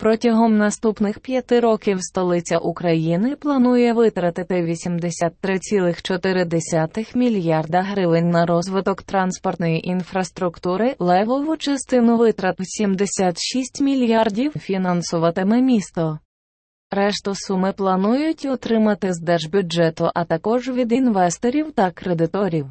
Протягом наступних п'яти років столиця України планує витратити 83,4 мільярда гривень на розвиток транспортної інфраструктури, левову частину витрат 76 мільярдів фінансуватиме місто. Решту суми планують отримати з держбюджету, а також від інвесторів та кредиторів.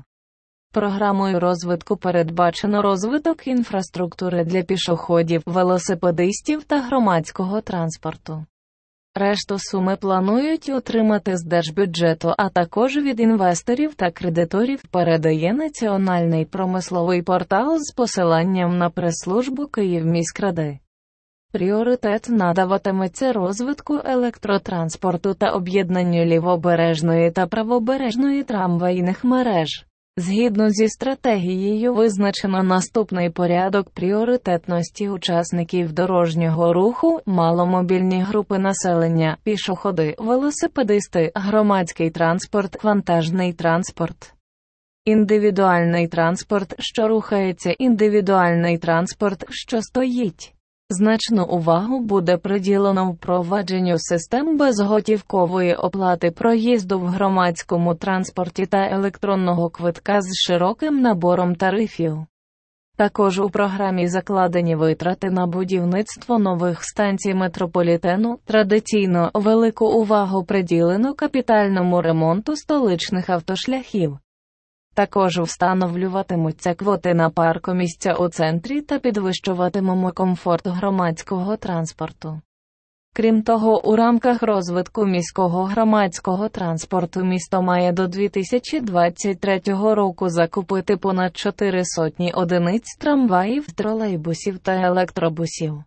Програмою розвитку передбачено розвиток інфраструктури для пішоходів, велосипедистів та громадського транспорту. Решту суми планують отримати з держбюджету, а також від інвесторів та кредиторів передає національний промисловий портал з посиланням на прес-службу Київміськради. Пріоритет надаватиметься розвитку електротранспорту та об'єднанню лівобережної та правобережної трамвайних мереж. Згідно зі стратегією, визначено наступний порядок пріоритетності учасників дорожнього руху, маломобільні групи населення, пішоходи, велосипедисти, громадський транспорт, вантажний транспорт. Індивідуальний транспорт, що рухається, індивідуальний транспорт, що стоїть. Значну увагу буде приділено впровадженню систем безготівкової оплати проїзду в громадському транспорті та електронного квитка з широким набором тарифів. Також у програмі закладені витрати на будівництво нових станцій метрополітену традиційно велику увагу приділено капітальному ремонту столичних автошляхів. Також встановлюватимуться квоти на паркомісця у центрі та підвищуватимемо комфорт громадського транспорту. Крім того, у рамках розвитку міського громадського транспорту місто має до 2023 року закупити понад 4 сотні одиниць трамваїв, тролейбусів та електробусів.